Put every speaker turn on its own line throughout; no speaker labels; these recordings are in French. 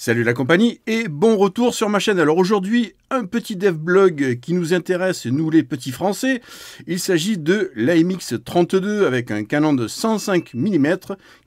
Salut la compagnie et bon retour sur ma chaîne. Alors aujourd'hui, un petit dev blog qui nous intéresse, nous les petits français. Il s'agit de l'AMX32 avec un canon de 105 mm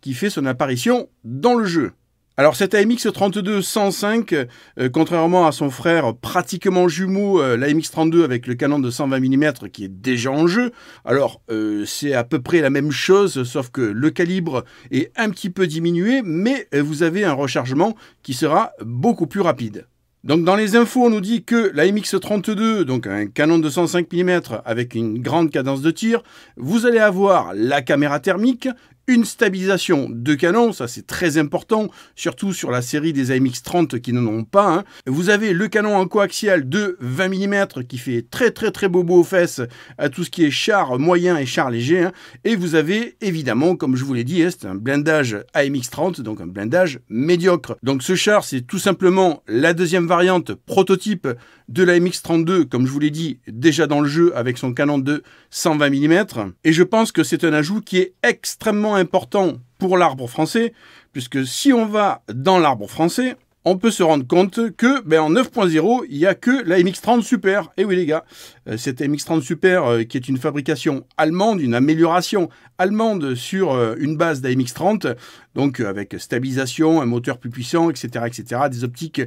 qui fait son apparition dans le jeu. Alors cette AMX 32-105, contrairement à son frère pratiquement jumeau, euh, la l'AMX 32 avec le canon de 120 mm qui est déjà en jeu, alors euh, c'est à peu près la même chose, sauf que le calibre est un petit peu diminué, mais euh, vous avez un rechargement qui sera beaucoup plus rapide. Donc dans les infos, on nous dit que la MX-32, donc un canon de 105 mm avec une grande cadence de tir, vous allez avoir la caméra thermique, une stabilisation de canon, ça c'est très important, surtout sur la série des AMX-30 qui n'en ont pas. Hein. Vous avez le canon en coaxial de 20 mm qui fait très très très bobo aux fesses à tout ce qui est char moyen et char léger. Hein. Et vous avez évidemment, comme je vous l'ai dit, hein, c'est un blindage AMX-30, donc un blindage médiocre. Donc ce char c'est tout simplement la deuxième variante prototype de l'AMX 32 comme je vous l'ai dit, déjà dans le jeu avec son canon de 120 mm. Et je pense que c'est un ajout qui est extrêmement important pour l'arbre français, puisque si on va dans l'arbre français, on peut se rendre compte que ben, en 9.0, il n'y a que la MX30 Super. Et eh oui les gars, euh, cette MX30 Super euh, qui est une fabrication allemande, une amélioration allemande sur euh, une base d'AMX30, donc avec stabilisation, un moteur plus puissant, etc., etc., des optiques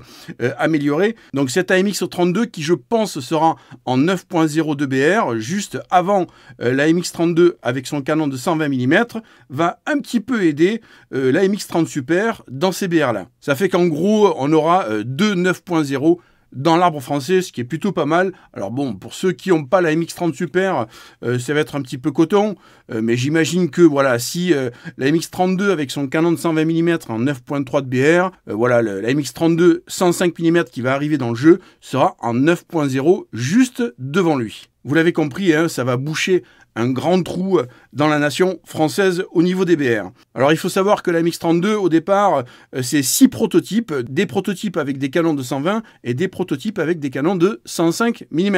améliorées. Donc cette AMX 32 qui je pense sera en 9.0 de BR, juste avant la MX32 avec son canon de 120 mm, va un petit peu aider la MX30 Super dans ces BR là. Ça fait qu'en gros on aura euh, deux 9.0 dans l'arbre français, ce qui est plutôt pas mal. Alors bon, pour ceux qui n'ont pas la MX30 Super, euh, ça va être un petit peu coton, euh, mais j'imagine que voilà, si la MX32 avec son canon de 120 mm en 9.3 de BR, voilà, la MX32 105 mm qui va arriver dans le jeu sera en 9.0 juste devant lui. Vous l'avez compris, hein, ça va boucher un grand trou euh, dans la nation française au niveau des BR. Alors il faut savoir que la MX-32 au départ euh, c'est six prototypes, des prototypes avec des canons de 120 et des prototypes avec des canons de 105 mm.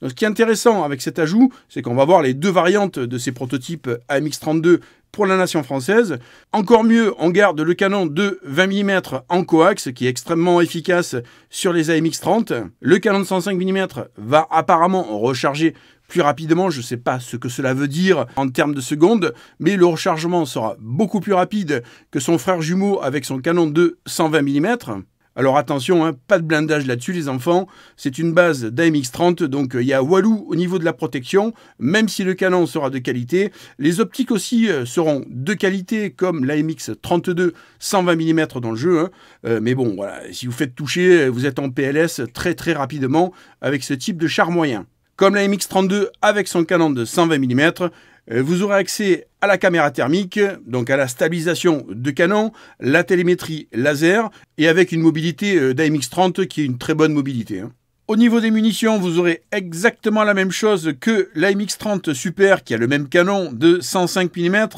Donc ce qui est intéressant avec cet ajout, c'est qu'on va voir les deux variantes de ces prototypes AMX-32 pour la nation française. Encore mieux, on garde le canon de 20 mm en coax qui est extrêmement efficace sur les AMX-30. Le canon de 105 mm va apparemment recharger plus rapidement, je ne sais pas ce que cela veut dire en termes de secondes, mais le rechargement sera beaucoup plus rapide que son frère jumeau avec son canon de 120 mm. Alors attention, hein, pas de blindage là-dessus les enfants, c'est une base d'AMX-30, donc euh, il y a Walou au niveau de la protection, même si le canon sera de qualité. Les optiques aussi euh, seront de qualité, comme l'AMX-32 120 mm dans le jeu. Hein. Euh, mais bon, voilà, si vous faites toucher, vous êtes en PLS très très rapidement avec ce type de char moyen. Comme l'AMX 32 avec son canon de 120 mm, euh, vous aurez accès à la caméra thermique, donc à la stabilisation de canon, la télémétrie laser et avec une mobilité euh, d'AMX-30 qui est une très bonne mobilité. Hein. Au niveau des munitions, vous aurez exactement la même chose que l'AMX-30 Super qui a le même canon de 105 mm.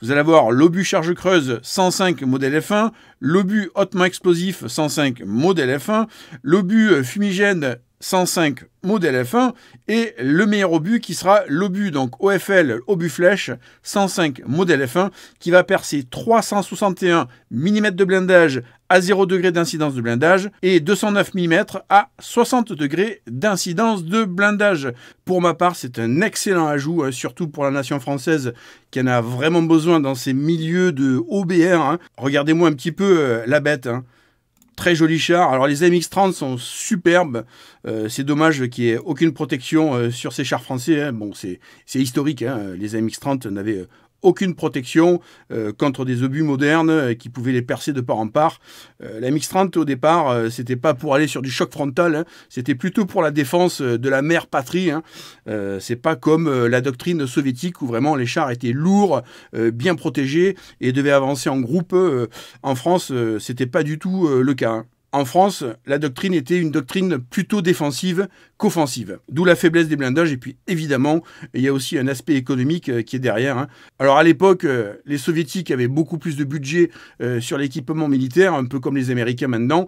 Vous allez avoir l'obus charge creuse 105 modèle F1, l'obus hautement explosif 105 modèle F1, l'obus euh, fumigène 105 modèle F1 et le meilleur obus qui sera l'obus, donc OFL, obus flèche 105 modèle F1 qui va percer 361 mm de blindage à 0 degré d'incidence de blindage et 209 mm à 60 degrés d'incidence de blindage. Pour ma part, c'est un excellent ajout, hein, surtout pour la nation française qui en a vraiment besoin dans ces milieux de OBR. Hein. Regardez-moi un petit peu euh, la bête. Hein très joli char. Alors les MX-30 sont superbes. Euh, c'est dommage qu'il n'y ait aucune protection euh, sur ces chars français. Hein. Bon, c'est historique. Hein. Les MX-30 n'avaient euh, aucune protection euh, contre des obus modernes euh, qui pouvaient les percer de part en part. Euh, la MiX-30 au départ, c'était pas pour aller sur du choc frontal, hein. c'était plutôt pour la défense de la mère patrie. Hein. c'est pas comme la doctrine soviétique où vraiment les chars étaient lourds, bien protégés et devaient avancer en groupe. en France, c'était pas du tout le cas. Hein. En France, la doctrine était une doctrine plutôt défensive qu'offensive, d'où la faiblesse des blindages, et puis évidemment, il y a aussi un aspect économique euh, qui est derrière. Hein. Alors à l'époque, euh, les soviétiques avaient beaucoup plus de budget euh, sur l'équipement militaire, un peu comme les Américains maintenant.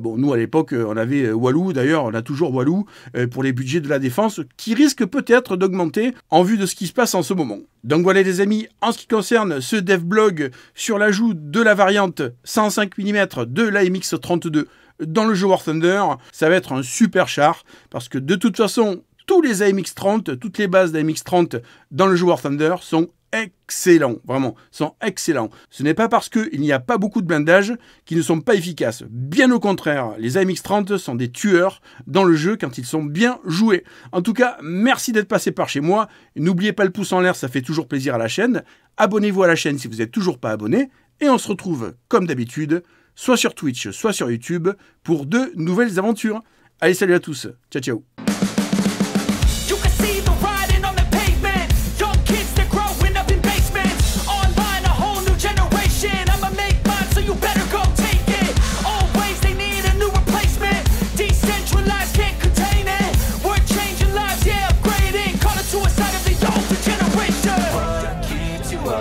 Bon, nous à l'époque, on avait Walou, d'ailleurs, on a toujours Walou pour les budgets de la défense, qui risque peut-être d'augmenter en vue de ce qui se passe en ce moment. Donc voilà les amis, en ce qui concerne ce dev blog sur l'ajout de la variante 105 mm de l'AMX 32, dans le jeu War Thunder. Ça va être un super char parce que de toute façon, tous les AMX-30, toutes les bases d'AMX-30 dans le jeu War Thunder sont excellents, vraiment, sont excellents. Ce n'est pas parce qu'il n'y a pas beaucoup de blindages qu'ils ne sont pas efficaces. Bien au contraire, les AMX-30 sont des tueurs dans le jeu quand ils sont bien joués. En tout cas, merci d'être passé par chez moi. N'oubliez pas le pouce en l'air, ça fait toujours plaisir à la chaîne. Abonnez-vous à la chaîne si vous n'êtes toujours pas abonné. Et on se retrouve, comme d'habitude, soit sur Twitch, soit sur YouTube, pour de nouvelles aventures. Allez, salut à tous. Ciao, ciao.